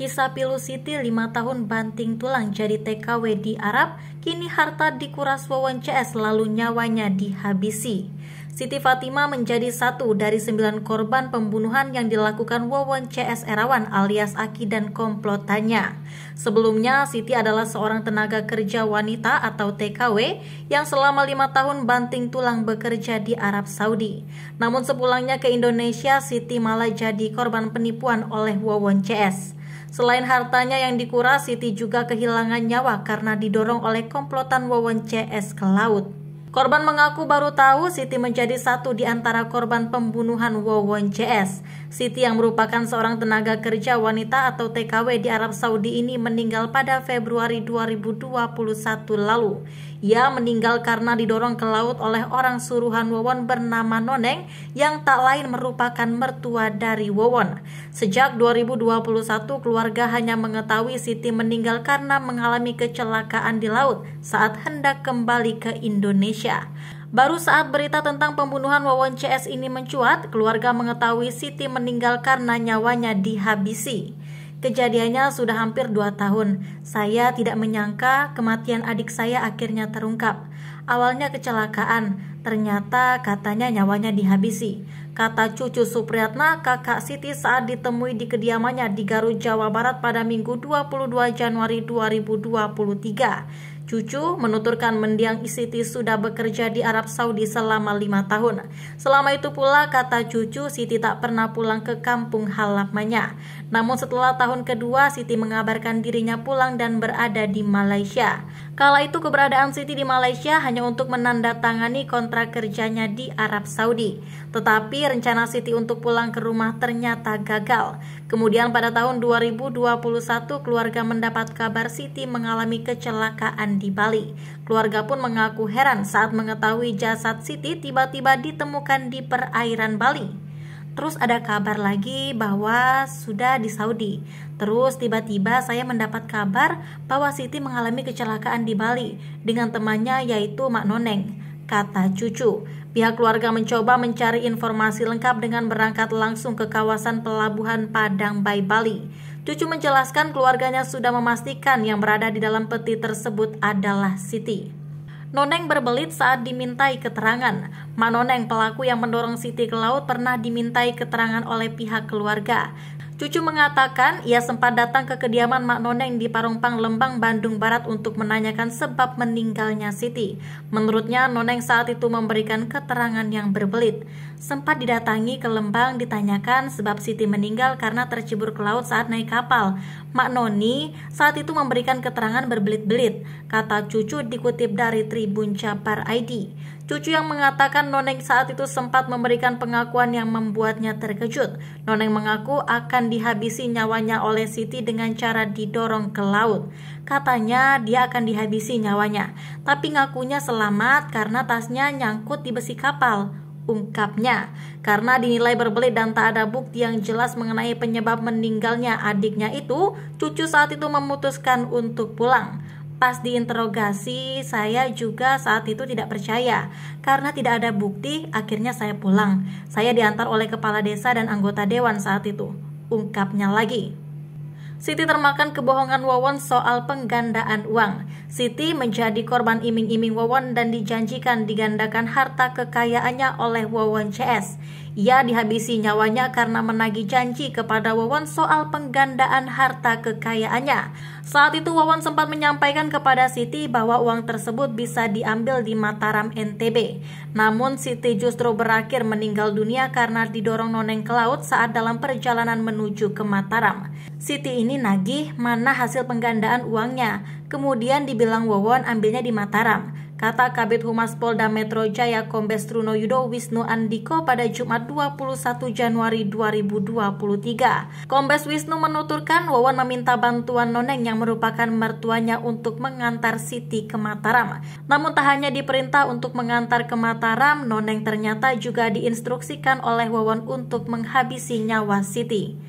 Kisah Pilu Siti 5 tahun banting tulang jadi TKW di Arab, kini harta dikuras Wawon CS lalu nyawanya dihabisi. Siti Fatima menjadi satu dari sembilan korban pembunuhan yang dilakukan Wawon CS Erawan alias Aki dan komplotannya. Sebelumnya, Siti adalah seorang tenaga kerja wanita atau TKW yang selama lima tahun banting tulang bekerja di Arab Saudi. Namun sepulangnya ke Indonesia, Siti malah jadi korban penipuan oleh Wawon CS. Selain hartanya yang dikuras, Siti juga kehilangan nyawa karena didorong oleh komplotan Wawon CS ke laut. Korban mengaku baru tahu Siti menjadi satu di antara korban pembunuhan Wawon CS. Siti yang merupakan seorang tenaga kerja wanita atau TKW di Arab Saudi ini meninggal pada Februari 2021 lalu. Ia meninggal karena didorong ke laut oleh orang suruhan Wawon bernama Noneng yang tak lain merupakan mertua dari Wawon. Sejak 2021 keluarga hanya mengetahui Siti meninggal karena mengalami kecelakaan di laut saat hendak kembali ke Indonesia. Baru saat berita tentang pembunuhan Wawan CS ini mencuat, keluarga mengetahui Siti meninggal karena nyawanya dihabisi. Kejadiannya sudah hampir dua tahun. Saya tidak menyangka kematian adik saya akhirnya terungkap. Awalnya kecelakaan, ternyata katanya nyawanya dihabisi. Kata cucu Supriyatna, kakak Siti saat ditemui di kediamannya di Garut, Jawa Barat pada Minggu 22 Januari 2023. Cucu menuturkan mendiang Siti sudah bekerja di Arab Saudi selama lima tahun. Selama itu pula, kata cucu, Siti tak pernah pulang ke kampung halamannya. Namun setelah tahun kedua, Siti mengabarkan dirinya pulang dan berada di Malaysia. Kala itu keberadaan Siti di Malaysia hanya untuk menandatangani kontrak kerjanya di Arab Saudi. Tetapi rencana Siti untuk pulang ke rumah ternyata gagal. Kemudian pada tahun 2021, keluarga mendapat kabar Siti mengalami kecelakaan di Bali. Keluarga pun mengaku heran saat mengetahui jasad Siti tiba-tiba ditemukan di perairan Bali. Terus ada kabar lagi bahwa sudah di Saudi. Terus tiba-tiba saya mendapat kabar bahwa Siti mengalami kecelakaan di Bali dengan temannya yaitu Mak Noneng, kata cucu. Pihak keluarga mencoba mencari informasi lengkap dengan berangkat langsung ke kawasan pelabuhan Padang Bay Bali. Cucu menjelaskan keluarganya sudah memastikan yang berada di dalam peti tersebut adalah Siti. Noneng berbelit saat dimintai keterangan. Manoneng pelaku yang mendorong Siti ke laut pernah dimintai keterangan oleh pihak keluarga. Cucu mengatakan ia sempat datang ke kediaman Mak Noneng di Parongpang Lembang, Bandung Barat untuk menanyakan sebab meninggalnya Siti. Menurutnya Noneng saat itu memberikan keterangan yang berbelit. Sempat didatangi ke Lembang ditanyakan sebab Siti meninggal karena tercibur ke laut saat naik kapal. Mak Noni saat itu memberikan keterangan berbelit-belit, kata cucu dikutip dari Tribun Capar ID. Cucu yang mengatakan Noneng saat itu sempat memberikan pengakuan yang membuatnya terkejut. Noneng mengaku akan dihabisi nyawanya oleh Siti dengan cara didorong ke laut. Katanya dia akan dihabisi nyawanya, tapi ngakunya selamat karena tasnya nyangkut di besi kapal ungkapnya karena dinilai berbelit dan tak ada bukti yang jelas mengenai penyebab meninggalnya adiknya itu cucu saat itu memutuskan untuk pulang Pas diinterogasi, saya juga saat itu tidak percaya karena tidak ada bukti. Akhirnya saya pulang. Saya diantar oleh kepala desa dan anggota dewan saat itu. Ungkapnya lagi. Siti termakan kebohongan Wawon soal penggandaan uang. Siti menjadi korban iming-iming Wawon dan dijanjikan digandakan harta kekayaannya oleh Wawon CS. Ia dihabisi nyawanya karena menagih janji kepada Wawan soal penggandaan harta kekayaannya. Saat itu Wawan sempat menyampaikan kepada Siti bahwa uang tersebut bisa diambil di Mataram NTB. Namun Siti justru berakhir meninggal dunia karena didorong noneng ke laut saat dalam perjalanan menuju ke Mataram. Siti ini nagih mana hasil penggandaan uangnya. Kemudian dibilang Wawan ambilnya di Mataram. Kata Kabit Humas Polda Metro Jaya Kombes Truno Yudo Wisnu Andiko pada Jumat 21 Januari 2023. Kombes Wisnu menuturkan Wawan meminta bantuan Noneng yang merupakan mertuanya untuk mengantar Siti ke Mataram. Namun tak hanya diperintah untuk mengantar ke Mataram, Noneng ternyata juga diinstruksikan oleh Wawan untuk menghabisi nyawa Siti.